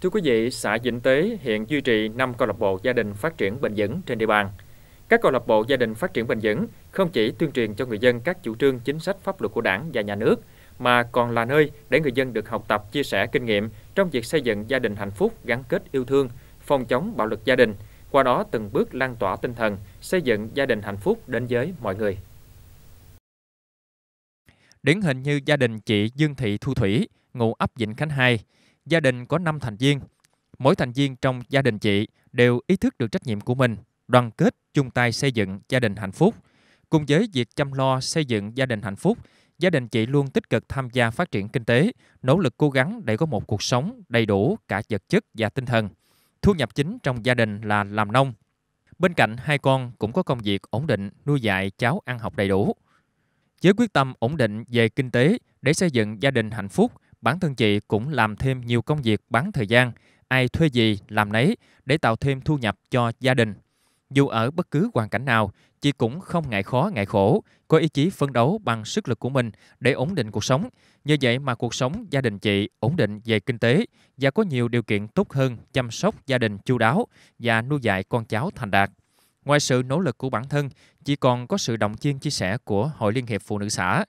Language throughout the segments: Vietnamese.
Thưa quý vị, xã Vĩnh Tế hiện duy trì 5 câu lạc bộ gia đình phát triển bền vững trên địa bàn. Các câu lạc bộ gia đình phát triển bền vững không chỉ tuyên truyền cho người dân các chủ trương chính sách pháp luật của Đảng và nhà nước mà còn là nơi để người dân được học tập, chia sẻ kinh nghiệm trong việc xây dựng gia đình hạnh phúc, gắn kết yêu thương, phòng chống bạo lực gia đình, qua đó từng bước lan tỏa tinh thần xây dựng gia đình hạnh phúc đến với mọi người. Điển hình như gia đình chị Dương Thị Thu Thủy, ngụ ấp Vịnh Khánh 2, gia đình có 5 thành viên. Mỗi thành viên trong gia đình chị đều ý thức được trách nhiệm của mình, đoàn kết chung tay xây dựng gia đình hạnh phúc. Cùng với việc chăm lo xây dựng gia đình hạnh phúc, gia đình chị luôn tích cực tham gia phát triển kinh tế, nỗ lực cố gắng để có một cuộc sống đầy đủ cả vật chất và tinh thần. Thu nhập chính trong gia đình là làm nông. Bên cạnh hai con cũng có công việc ổn định nuôi dạy cháu ăn học đầy đủ. Với quyết tâm ổn định về kinh tế để xây dựng gia đình hạnh phúc, bản thân chị cũng làm thêm nhiều công việc bán thời gian, ai thuê gì làm nấy để tạo thêm thu nhập cho gia đình. Dù ở bất cứ hoàn cảnh nào, chị cũng không ngại khó ngại khổ, có ý chí phấn đấu bằng sức lực của mình để ổn định cuộc sống. Như vậy mà cuộc sống gia đình chị ổn định về kinh tế và có nhiều điều kiện tốt hơn chăm sóc gia đình chu đáo và nuôi dạy con cháu thành đạt. Ngoài sự nỗ lực của bản thân, chị còn có sự động viên chia sẻ của Hội Liên hiệp Phụ nữ xã,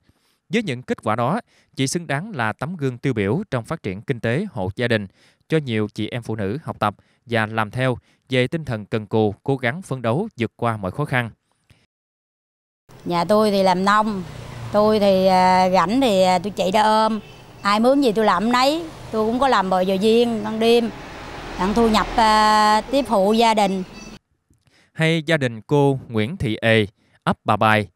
với những kết quả đó, chị xứng đáng là tấm gương tiêu biểu trong phát triển kinh tế hộ gia đình cho nhiều chị em phụ nữ học tập và làm theo về tinh thần cần cù, cố gắng phấn đấu vượt qua mọi khó khăn. Nhà tôi thì làm nông, tôi thì à, rảnh thì à, tôi chạy ra ôm, ai mướn gì tôi làm nấy, tôi cũng có làm bồi giờ viên ban đêm, đặng thu nhập à, tiếp phụ gia đình. Hay gia đình cô Nguyễn Thị Ê ấp Bà Bài,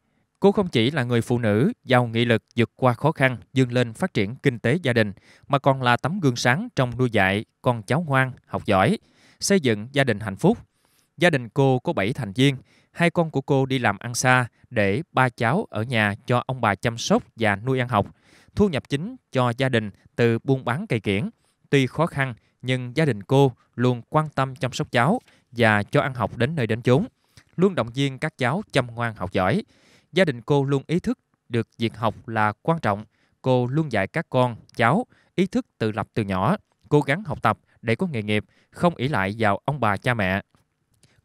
Cô không chỉ là người phụ nữ giàu nghị lực vượt qua khó khăn, vươn lên phát triển kinh tế gia đình, mà còn là tấm gương sáng trong nuôi dạy con cháu ngoan, học giỏi, xây dựng gia đình hạnh phúc. Gia đình cô có 7 thành viên, hai con của cô đi làm ăn xa để ba cháu ở nhà cho ông bà chăm sóc và nuôi ăn học. Thu nhập chính cho gia đình từ buôn bán cây kiển. Tuy khó khăn nhưng gia đình cô luôn quan tâm chăm sóc cháu và cho ăn học đến nơi đến chốn. Luôn động viên các cháu chăm ngoan học giỏi, Gia đình cô luôn ý thức được việc học là quan trọng. Cô luôn dạy các con, cháu ý thức tự lập từ nhỏ, cố gắng học tập để có nghề nghiệp, không ỷ lại vào ông bà cha mẹ.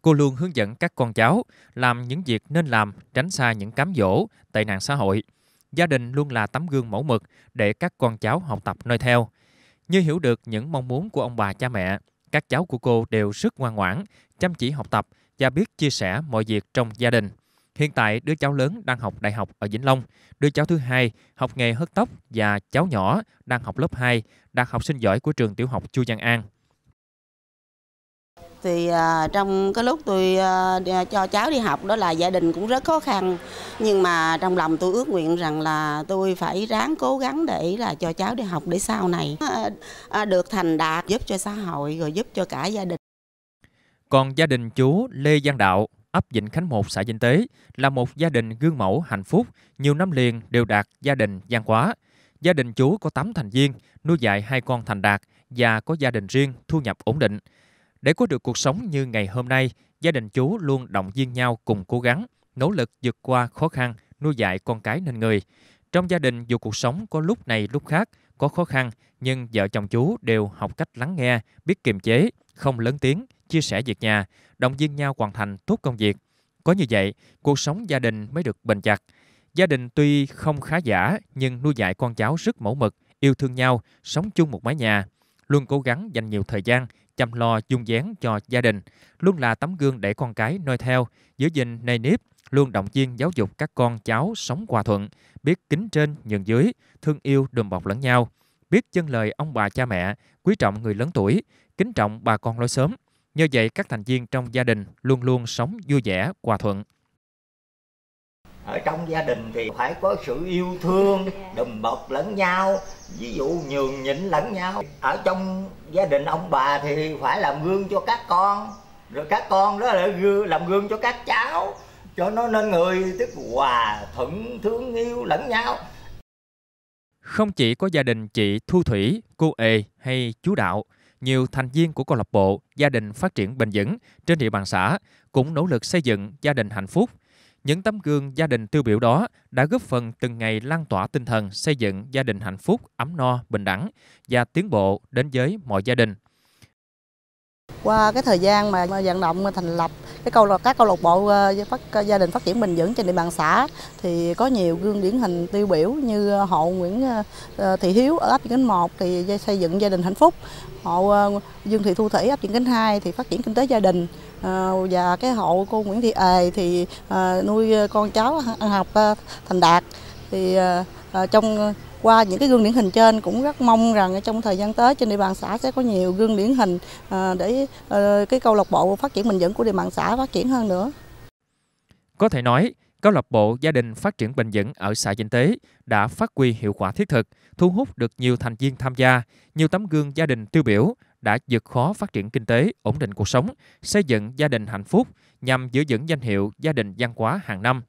Cô luôn hướng dẫn các con cháu làm những việc nên làm, tránh xa những cám dỗ, tệ nạn xã hội. Gia đình luôn là tấm gương mẫu mực để các con cháu học tập noi theo. Như hiểu được những mong muốn của ông bà cha mẹ, các cháu của cô đều rất ngoan ngoãn, chăm chỉ học tập và biết chia sẻ mọi việc trong gia đình. Hiện tại, đứa cháu lớn đang học đại học ở Vĩnh Long, đứa cháu thứ hai học nghề hớt tóc và cháu nhỏ đang học lớp 2, đạt học sinh giỏi của trường tiểu học Chu Văn An. Thì à, trong cái lúc tôi à, cho cháu đi học đó là gia đình cũng rất khó khăn nhưng mà trong lòng tôi ước nguyện rằng là tôi phải ráng cố gắng để là cho cháu đi học để sau này à, à, được thành đạt giúp cho xã hội rồi giúp cho cả gia đình. Còn gia đình chú Lê Giang Đạo ấp Vĩnh Khánh một xã Vĩnh Tế là một gia đình gương mẫu hạnh phúc, nhiều năm liền đều đạt gia đình gian quá. Gia đình chú có 8 thành viên, nuôi dạy hai con thành đạt và có gia đình riêng, thu nhập ổn định. Để có được cuộc sống như ngày hôm nay, gia đình chú luôn động viên nhau cùng cố gắng, nỗ lực vượt qua khó khăn, nuôi dạy con cái nên người. Trong gia đình dù cuộc sống có lúc này lúc khác, có khó khăn, nhưng vợ chồng chú đều học cách lắng nghe, biết kiềm chế, không lớn tiếng, chia sẻ việc nhà, động viên nhau hoàn thành tốt công việc. Có như vậy, cuộc sống gia đình mới được bền chặt. Gia đình tuy không khá giả nhưng nuôi dạy con cháu rất mẫu mực, yêu thương nhau, sống chung một mái nhà, luôn cố gắng dành nhiều thời gian chăm lo dung dáng cho gia đình, luôn là tấm gương để con cái noi theo, giữ gìn nề nếp, luôn động viên giáo dục các con cháu sống hòa thuận, biết kính trên nhường dưới, thương yêu đùm bọc lẫn nhau, biết chân lời ông bà cha mẹ, quý trọng người lớn tuổi, kính trọng bà con lối xóm, Nhờ vậy, các thành viên trong gia đình luôn luôn sống vui vẻ, hòa thuận. Ở trong gia đình thì phải có sự yêu thương, đùm bọc lẫn nhau, ví dụ nhường nhịn lẫn nhau. Ở trong gia đình ông bà thì phải làm gương cho các con, rồi các con đó lại gương, làm gương cho các cháu, cho nó nên người tức hòa thuận thương yêu lẫn nhau. Không chỉ có gia đình chị Thu Thủy, cô Ê hay chú Đạo – nhiều thành viên của câu lạc bộ gia đình phát triển bền vững trên địa bàn xã cũng nỗ lực xây dựng gia đình hạnh phúc. Những tấm gương gia đình tiêu biểu đó đã góp phần từng ngày lan tỏa tinh thần xây dựng gia đình hạnh phúc, ấm no, bình đẳng và tiến bộ đến với mọi gia đình. Qua cái thời gian mà vận động thành lập cái câu là các câu lạc bộ ờ, phát ờ, gia đình phát triển bền vững trên địa bàn xã thì có nhiều gương điển hình tiêu biểu như hộ Nguyễn ờ, Thị Hiếu ở ấp Vĩnh một thì xây dựng gia đình hạnh phúc hộ Dương Thị Thu Thủy ấp Vĩnh Kính 2 thì phát triển kinh tế gia đình và cái hộ cô Nguyễn Thị Ề thì nuôi con cháu ăn học thành đạt thì trong qua những cái gương điển hình trên cũng rất mong rằng trong thời gian tới trên địa bàn xã sẽ có nhiều gương điển hình ờ, để ờ, cái câu lạc bộ phát triển bền vững của địa bàn xã phát triển hơn nữa. Có thể nói, câu lạc bộ gia đình phát triển bền vững ở xã Vĩnh Tế đã phát huy hiệu quả thiết thực, thu hút được nhiều thành viên tham gia, nhiều tấm gương gia đình tiêu biểu đã vượt khó phát triển kinh tế, ổn định cuộc sống, xây dựng gia đình hạnh phúc nhằm giữ vững danh hiệu gia đình văn hóa hàng năm.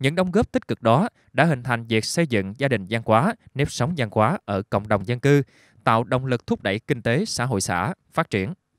Những đóng góp tích cực đó đã hình thành việc xây dựng gia đình văn hóa, nếp sống văn hóa ở cộng đồng dân cư, tạo động lực thúc đẩy kinh tế xã hội xã phát triển.